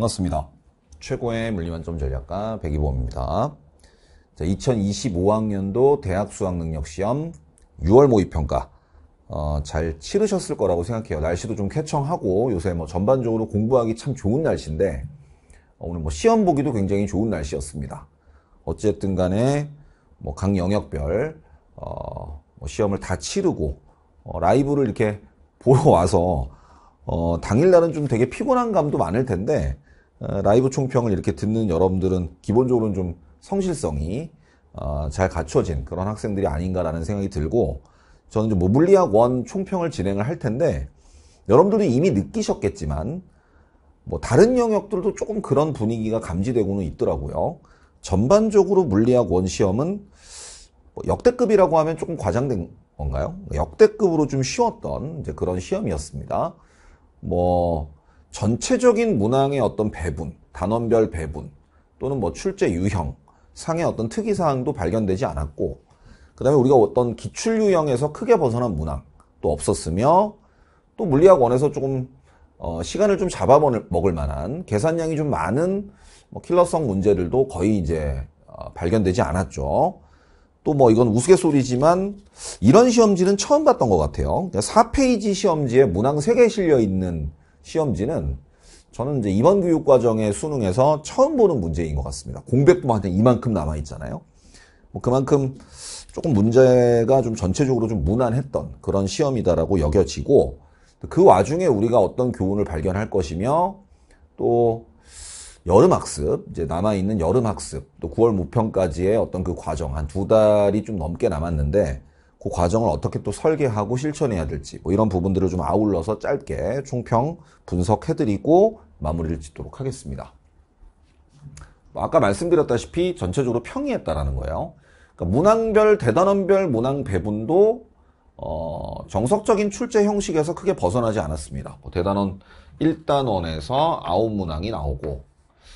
반갑습니다. 최고의 물리만점 전략가 백이보입니다. 2025학년도 대학 수학능력시험 6월 모의평가 어, 잘 치르셨을 거라고 생각해요. 날씨도 좀 쾌청하고 요새 뭐 전반적으로 공부하기 참 좋은 날씨인데 어, 오늘 뭐 시험 보기도 굉장히 좋은 날씨였습니다. 어쨌든 간에 뭐 각 영역별 어, 뭐 시험을 다 치르고 어, 라이브를 이렇게 보러 와서 어, 당일날은 좀 되게 피곤한 감도 많을 텐데 어, 라이브 총평을 이렇게 듣는 여러분들은 기본적으로는 좀 성실성이 어, 잘 갖춰진 그런 학생들이 아닌가라는 생각이 들고 저는 이제 리학원 총평을 진행을 할 텐데 여러분들도 이미 느끼셨겠지만 뭐 다른 영역들도 조금 그런 분위기가 감지되고는 있더라고요. 전반적으로 물리학 원 시험은 뭐 역대급이라고 하면 조금 과장된 건가요? 역대급으로 좀 쉬웠던 그런 시험이었습니다. 뭐 전체적인 문항의 어떤 배분, 단원별 배분 또는 뭐 출제 유형 상의 어떤 특이 사항도 발견되지 않았고 그다음에 우리가 어떤 기출 유형에서 크게 벗어난 문항도 없었으며 또 물리학 원에서 조금 어, 시간을 좀 잡아먹을 만한 계산량이 좀 많은 뭐 킬러성 문제들도 거의 이제 어, 발견되지 않았죠. 또 뭐 이건 우스갯소리지만 이런 시험지는 처음 봤던 것 같아요. 4페이지 그러니까 시험지에 문항 3개 실려 있는 시험지는 저는 이제 이번 교육과정의 수능에서 처음 보는 문제인 것 같습니다. 공백부한테 이만큼 남아있잖아요. 뭐 그만큼 조금 문제가 좀 전체적으로 좀 무난했던 그런 시험이다라고 여겨지고 그 와중에 우리가 어떤 교훈을 발견할 것이며 또 여름 학습 이제 남아 있는 여름 학습 또 9월 무평까지의 어떤 그 과정 한 두 달이 좀 넘게 남았는데 그 과정을 어떻게 또 설계하고 실천해야 될지 뭐 이런 부분들을 좀 아울러서 짧게 총평 분석해드리고 마무리를 짓도록 하겠습니다. 뭐 아까 말씀드렸다시피 전체적으로 평이했다라는 거예요. 그러니까 문항별 대단원별 문항 배분도 어, 정석적인 출제 형식에서 크게 벗어나지 않았습니다. 뭐 대단원 1단원에서 9문항이 나오고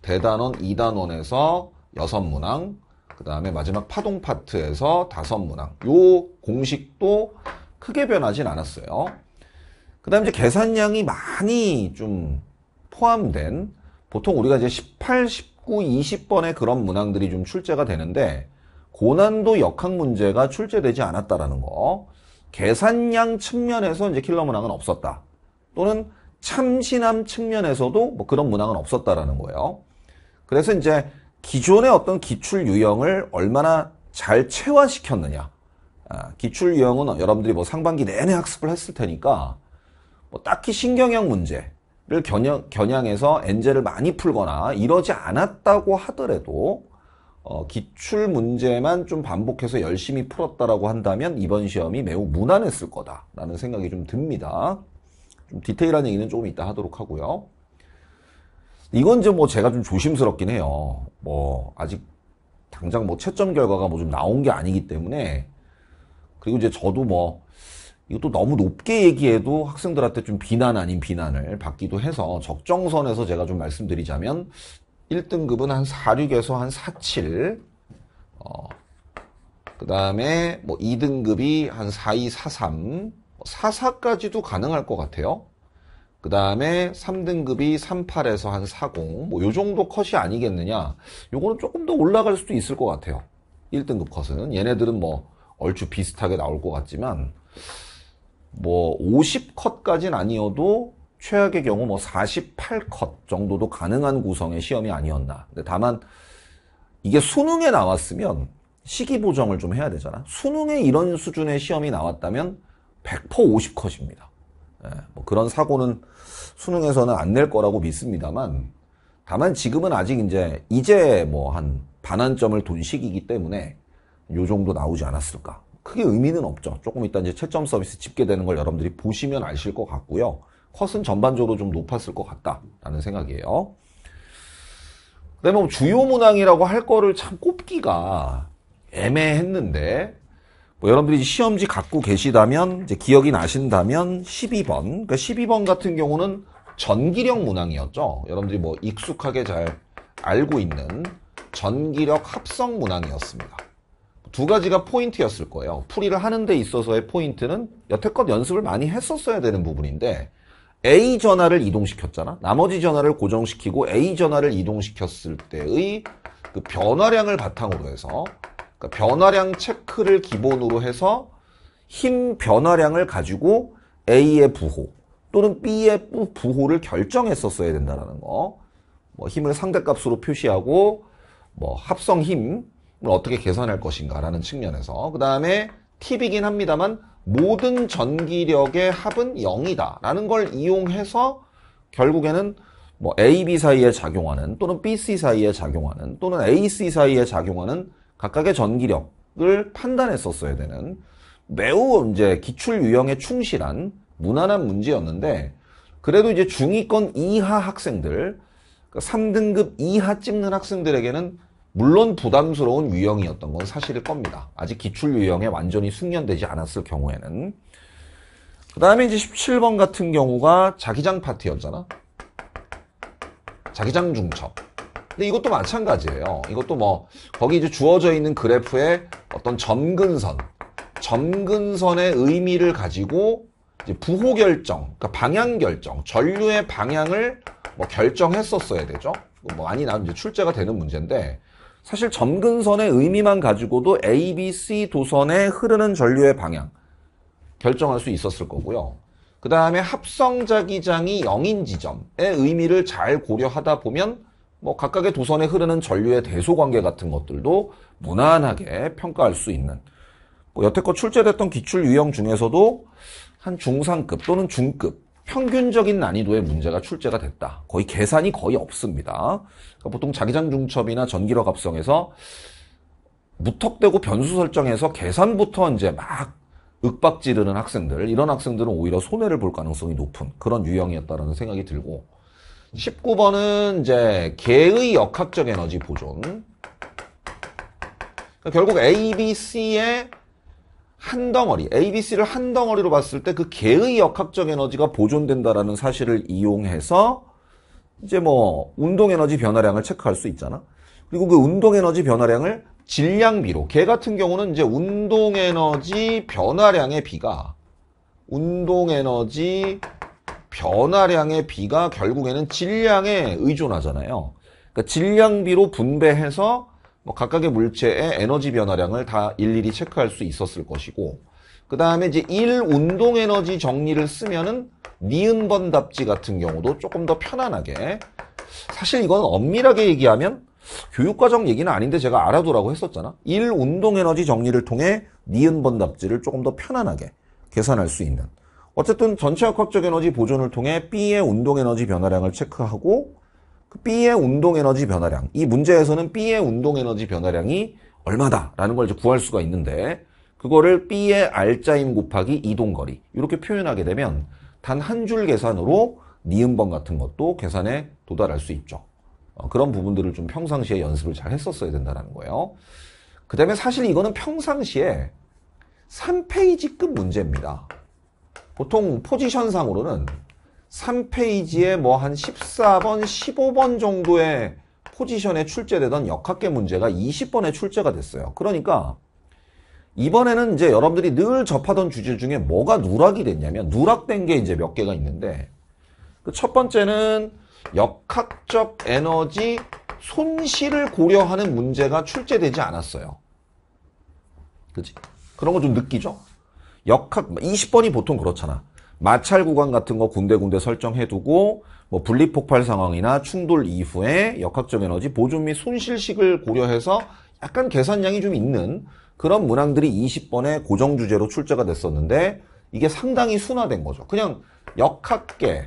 대단원 2단원에서 6문항, 그 다음에 마지막 파동 파트에서 다섯 문항 요 공식도 크게 변하진 않았어요 그 다음에 이제 계산량이 많이 좀 포함된 보통 우리가 이제 18, 19, 20번의 그런 문항들이 좀 출제가 되는데 고난도 역학 문제가 출제되지 않았다라는 거 계산량 측면에서 이제 킬러 문항은 없었다 또는 참신함 측면에서도 뭐 그런 문항은 없었다라는 거예요 그래서 이제 기존의 어떤 기출 유형을 얼마나 잘 체화시켰느냐. 아, 기출 유형은 여러분들이 뭐 상반기 내내 학습을 했을 테니까 뭐 딱히 신경형 문제를 겨냥, 겨냥해서 엔제를 많이 풀거나 이러지 않았다고 하더라도 어, 기출 문제만 좀 반복해서 열심히 풀었다라고 한다면 이번 시험이 매우 무난했을 거다라는 생각이 좀 듭니다. 좀 디테일한 얘기는 조금 이따 하도록 하고요. 이건 이제 뭐 제가 좀 조심스럽긴 해요. 뭐 아직 당장 뭐 채점 결과가 뭐 좀 나온 게 아니기 때문에 그리고 이제 저도 뭐 이것도 너무 높게 얘기해도 학생들한테 좀 비난 아닌 비난을 받기도 해서 적정선에서 제가 좀 말씀드리자면 1등급은 한 46에서 한 47. 어, 그 다음에 뭐 2등급이 한 42, 43, 44까지도 가능할 것 같아요. 그 다음에 3등급이 38에서 한 40, 뭐요 정도 컷이 아니겠느냐. 요거는 조금 더 올라갈 수도 있을 것 같아요. 1등급 컷은. 얘네들은 뭐 얼추 비슷하게 나올 것 같지만, 뭐 50컷까지는 아니어도 최악의 경우 뭐 48컷 정도도 가능한 구성의 시험이 아니었나. 다만 이게 수능에 나왔으면 시기 보정을 좀 해야 되잖아. 수능에 이런 수준의 시험이 나왔다면 100% 50컷입니다. 예, 뭐 그런 사고는 수능에서는 안 낼 거라고 믿습니다만 다만 지금은 아직 이제 이제 뭐 한 반환점을 돈 시기이기 때문에 요 정도 나오지 않았을까 크게 의미는 없죠 조금 이따 이제 채점 서비스 집계되는 걸 여러분들이 보시면 아실 것 같고요 컷은 전반적으로 좀 높았을 것 같다라는 생각이에요 그다음에 뭐 주요 문항이라고 할 거를 참 꼽기가 애매했는데 뭐 여러분들이 시험지 갖고 계시다면 이제 기억이 나신다면 12번 그러니까 12번 같은 경우는 전기력 문항이었죠 여러분들이 뭐 익숙하게 잘 알고 있는 전기력 합성 문항이었습니다 두 가지가 포인트였을 거예요 풀이를 하는 데 있어서의 포인트는 여태껏 연습을 많이 했었어야 되는 부분인데 A 전화를 이동시켰잖아 나머지 전화를 고정시키고 A 전화를 이동시켰을 때의 그 변화량을 바탕으로 해서 그러니까 변화량 체크를 기본으로 해서 힘 변화량을 가지고 A의 부호 또는 B의 부호를 결정했었어야 된다라는 거. 뭐 힘을 상대값으로 표시하고 뭐 합성 힘을 어떻게 계산할 것인가라는 측면에서 그 다음에 팁이긴 합니다만 모든 전기력의 합은 0이다 라는 걸 이용해서 결국에는 뭐 A, B 사이에 작용하는 또는 B, C 사이에 작용하는 또는 A, C 사이에 작용하는 각각의 전기력을 판단했었어야 되는 매우 이제 기출 유형에 충실한 무난한 문제였는데 그래도 이제 중위권 이하 학생들 3등급 그러니까 이하 찍는 학생들에게는 물론 부담스러운 유형이었던 건 사실일 겁니다. 아직 기출 유형에 완전히 숙련되지 않았을 경우에는 그 다음에 이제 17번 같은 경우가 자기장 파티였잖아. 자기장 중첩. 근데 이것도 마찬가지예요. 이것도 뭐 거기 이제 주어져 있는 그래프의 어떤 점근선, 점근선의 의미를 가지고 부호 결정, 그러니까 방향 결정, 전류의 방향을 뭐 결정했었어야 되죠. 뭐 많이 나면 이제 출제가 되는 문제인데 사실 점근선의 의미만 가지고도 A, B, C 도선에 흐르는 전류의 방향 결정할 수 있었을 거고요. 그 다음에 합성자기장이 0인 지점의 의미를 잘 고려하다 보면 뭐 각각의 도선에 흐르는 전류의 대소관계 같은 것들도 무난하게 평가할 수 있는 뭐 여태껏 출제됐던 기출 유형 중에서도 한 중상급 또는 중급 평균적인 난이도의 문제가 출제가 됐다. 거의 계산이 거의 없습니다. 그러니까 보통 자기장 중첩이나 전기로 합성에서 무턱대고 변수 설정해서 계산부터 이제 막 윽박 지르는 학생들, 이런 학생들은 오히려 손해를 볼 가능성이 높은 그런 유형이었다라는 생각이 들고 19번은 이제 개의 역학적 에너지 보존. 그러니까 결국 A, B, C의 한 덩어리, A, B, C를 한 덩어리로 봤을 때 그 개의 역학적 에너지가 보존된다라는 사실을 이용해서 이제 뭐 운동 에너지 변화량을 체크할 수 있잖아. 그리고 그 운동 에너지 변화량을 질량비로 개 같은 경우는 이제 운동 에너지 변화량의 비가 운동 에너지 변화량의 비가 결국에는 질량에 의존하잖아요. 그러니까 질량비로 분배해서 뭐 각각의 물체의 에너지 변화량을 다 일일이 체크할 수 있었을 것이고 그 다음에 이제 일 운동 에너지 정리를 쓰면은 니은 번 답지 같은 경우도 조금 더 편안하게 사실 이건 엄밀하게 얘기하면 교육과정 얘기는 아닌데 제가 알아두라고 했었잖아 일 운동 에너지 정리를 통해 니은 번 답지를 조금 더 편안하게 계산할 수 있는 어쨌든 전체 역학적 에너지 보존을 통해 B의 운동 에너지 변화량을 체크하고 그 B의 운동 에너지 변화량 이 문제에서는 B의 운동 에너지 변화량이 얼마다라는 걸 이제 구할 수가 있는데 그거를 B의 알자임 곱하기 이동거리 이렇게 표현하게 되면 단 한 줄 계산으로 니은번 같은 것도 계산에 도달할 수 있죠. 어, 그런 부분들을 좀 평상시에 연습을 잘 했었어야 된다는 거예요. 그 다음에 사실 이거는 평상시에 3페이지급 문제입니다. 보통 포지션상으로는 3페이지에 뭐 한 14번, 15번 정도의 포지션에 출제되던 역학계 문제가 20번에 출제가 됐어요. 그러니까 이번에는 이제 여러분들이 늘 접하던 주제 중에 뭐가 누락이 됐냐면 누락된 게 이제 몇 개가 있는데 그 첫 번째는 역학적 에너지 손실을 고려하는 문제가 출제되지 않았어요. 그치? 그런 거 좀 느끼죠? 역학 20번이 보통 그렇잖아. 마찰 구간 같은 거 군데군데 설정해두고 뭐 분리 폭발 상황이나 충돌 이후에 역학적 에너지 보존 및 손실식을 고려해서 약간 계산량이 좀 있는 그런 문항들이 20번의 고정 주제로 출제가 됐었는데 이게 상당히 순화된 거죠. 그냥 역학계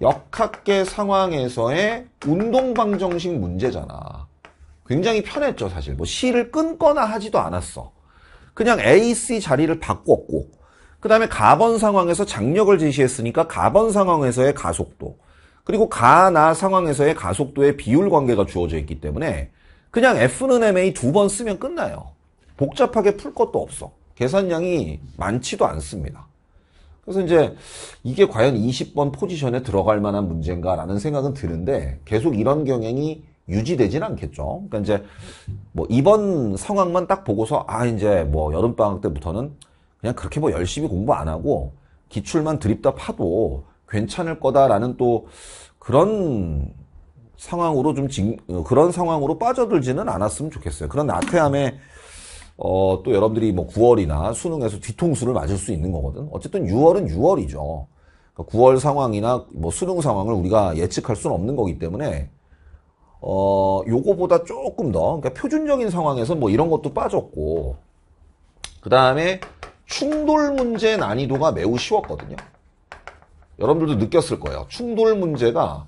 역학계 상황에서의 운동 방정식 문제잖아. 굉장히 편했죠, 사실. 뭐 시를 끊거나 하지도 않았어. 그냥 AC 자리를 바꿨고 그 다음에 가번 상황에서 장력을 제시했으니까 가번 상황에서의 가속도 그리고 가나 상황에서의 가속도의 비율 관계가 주어져 있기 때문에 그냥 F는 MA 두 번 쓰면 끝나요. 복잡하게 풀 것도 없어. 계산량이 많지도 않습니다. 그래서 이제 이게 과연 20번 포지션에 들어갈 만한 문제인가라는 생각은 드는데 계속 이런 경향이 유지되진 않겠죠. 그러니까 이제 뭐 이번 상황만 딱 보고서 아 이제 뭐 여름 방학 때부터는 그냥 그렇게 뭐 열심히 공부 안 하고 기출만 드립다 파도 괜찮을 거다라는 또 그런 상황으로 좀 진, 그런 상황으로 빠져들지는 않았으면 좋겠어요. 그런 나태함에 어, 또 여러분들이 뭐 9월이나 수능에서 뒤통수를 맞을 수 있는 거거든. 어쨌든 6월은 6월이죠. 그러 그러니까 9월 상황이나 뭐 수능 상황을 우리가 예측할 수는 없는 거기 때문에 어, 요거보다 조금 더, 그러니까 표준적인 상황에서 뭐 이런 것도 빠졌고, 그 다음에 충돌 문제 난이도가 매우 쉬웠거든요. 여러분들도 느꼈을 거예요. 충돌 문제가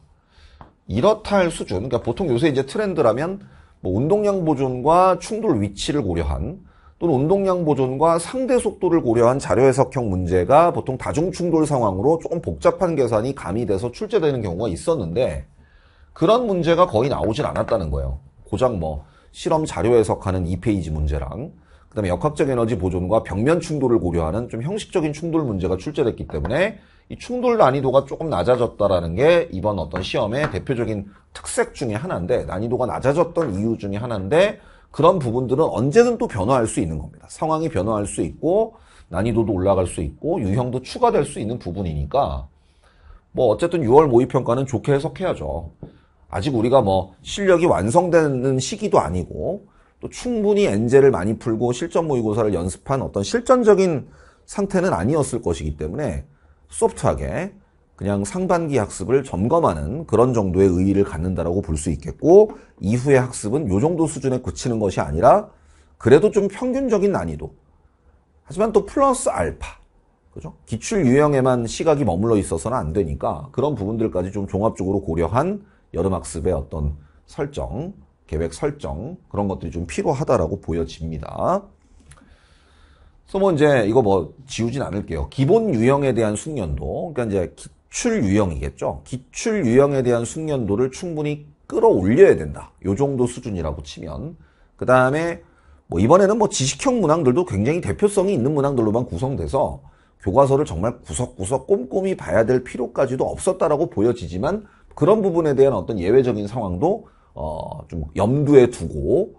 이렇다 할 수준, 그러니까 보통 요새 이제 트렌드라면 뭐 운동량 보존과 충돌 위치를 고려한 또는 운동량 보존과 상대 속도를 고려한 자료 해석형 문제가 보통 다중 충돌 상황으로 조금 복잡한 계산이 가미돼서 출제되는 경우가 있었는데 그런 문제가 거의 나오진 않았다는 거예요. 고작 뭐 실험 자료 해석하는 2페이지 문제랑 그다음에 역학적 에너지 보존과 벽면 충돌을 고려하는 좀 형식적인 충돌 문제가 출제됐기 때문에 이 충돌 난이도가 조금 낮아졌다라는 게 이번 어떤 시험의 대표적인 특색 중의 하나인데 난이도가 낮아졌던 이유 중의 하나인데 그런 부분들은 언제든 또 변화할 수 있는 겁니다. 상황이 변화할 수 있고 난이도도 올라갈 수 있고 유형도 추가될 수 있는 부분이니까 뭐 어쨌든 6월 모의평가는 좋게 해석해야죠. 아직 우리가 뭐 실력이 완성되는 시기도 아니고 또 충분히 엔젤을 많이 풀고 실전 모의고사를 연습한 어떤 실전적인 상태는 아니었을 것이기 때문에 소프트하게 그냥 상반기 학습을 점검하는 그런 정도의 의의를 갖는다라고 볼 수 있겠고 이후의 학습은 요 정도 수준에 그치는 것이 아니라 그래도 좀 평균적인 난이도 하지만 또 플러스 알파 그죠? 기출 유형에만 시각이 머물러 있어서는 안 되니까 그런 부분들까지 좀 종합적으로 고려한 여름학습의 어떤 설정, 계획 설정 그런 것들이 좀 필요하다라고 보여집니다. 그래서 뭐 이제 이거 뭐 지우진 않을게요. 기본 유형에 대한 숙련도, 그러니까 이제 기출 유형이겠죠. 기출 유형에 대한 숙련도를 충분히 끌어올려야 된다. 요 정도 수준이라고 치면 그 다음에 뭐 이번에는 뭐 지식형 문항들도 굉장히 대표성이 있는 문항들로만 구성돼서 교과서를 정말 구석구석 꼼꼼히 봐야 될 필요까지도 없었다라고 보여지지만 그런 부분에 대한 어떤 예외적인 상황도 어, 좀 염두에 두고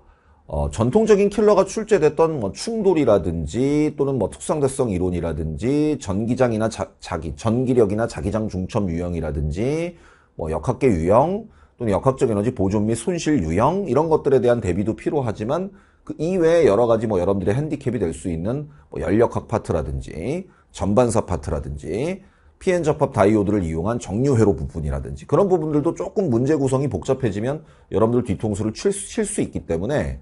어, 전통적인 킬러가 출제됐던 뭐 충돌이라든지 또는 뭐 특성대성 이론이라든지 전기장이나 자, 자기 전기력이나 자기장 중첩 유형이라든지 뭐 역학계 유형 또는 역학적 에너지 보존 및 손실 유형 이런 것들에 대한 대비도 필요하지만 그 이외에 여러 가지 뭐 여러분들의 핸디캡이 될 수 있는 뭐 연력학 파트라든지 전반사 파트라든지 PN 접합 다이오드를 이용한 정류 회로 부분이라든지 그런 부분들도 조금 문제 구성이 복잡해지면 여러분들 뒤통수를 칠 수 있기 때문에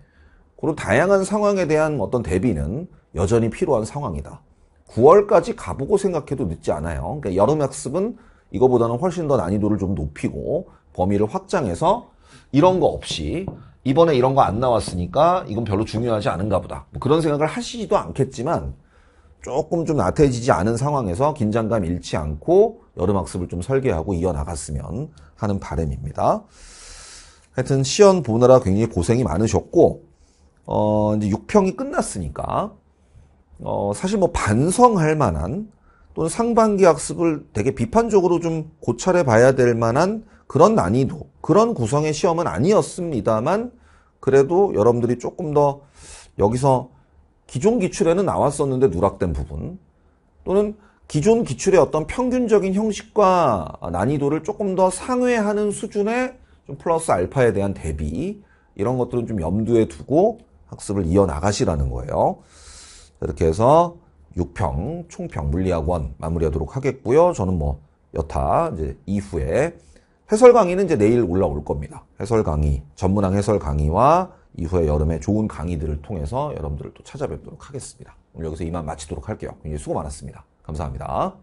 그런 다양한 상황에 대한 어떤 대비는 여전히 필요한 상황이다. 9월까지 가보고 생각해도 늦지 않아요. 그러니까 여름 학습은 이거보다는 훨씬 더 난이도를 좀 높이고 범위를 확장해서 이런 거 없이 이번에 이런 거 안 나왔으니까 이건 별로 중요하지 않은가 보다. 뭐 그런 생각을 하시지도 않겠지만 조금 좀 나태해지지 않은 상황에서 긴장감 잃지 않고 여름학습을 좀 설계하고 이어나갔으면 하는 바램입니다 하여튼 시연 보느라 굉장히 고생이 많으셨고, 어, 이제 6평이 끝났으니까, 어, 사실 뭐 반성할 만한 또는 상반기 학습을 되게 비판적으로 좀 고찰해 봐야 될 만한 그런 난이도, 그런 구성의 시험은 아니었습니다만, 그래도 여러분들이 조금 더 여기서 기존 기출에는 나왔었는데 누락된 부분 또는 기존 기출의 어떤 평균적인 형식과 난이도를 조금 더 상회하는 수준의 좀 플러스 알파에 대한 대비 이런 것들은 좀 염두에 두고 학습을 이어나가시라는 거예요. 이렇게 해서 6평 총평 물리학원 마무리하도록 하겠고요. 저는 뭐 여타 이제 이후에 해설 강의는 이제 내일 올라올 겁니다. 해설 강의 전문학 해설 강의와 이후에 여름에 좋은 강의들을 통해서 여러분들을 또 찾아뵙도록 하겠습니다. 오늘 여기서 이만 마치도록 할게요. 굉장히 수고 많았습니다. 감사합니다.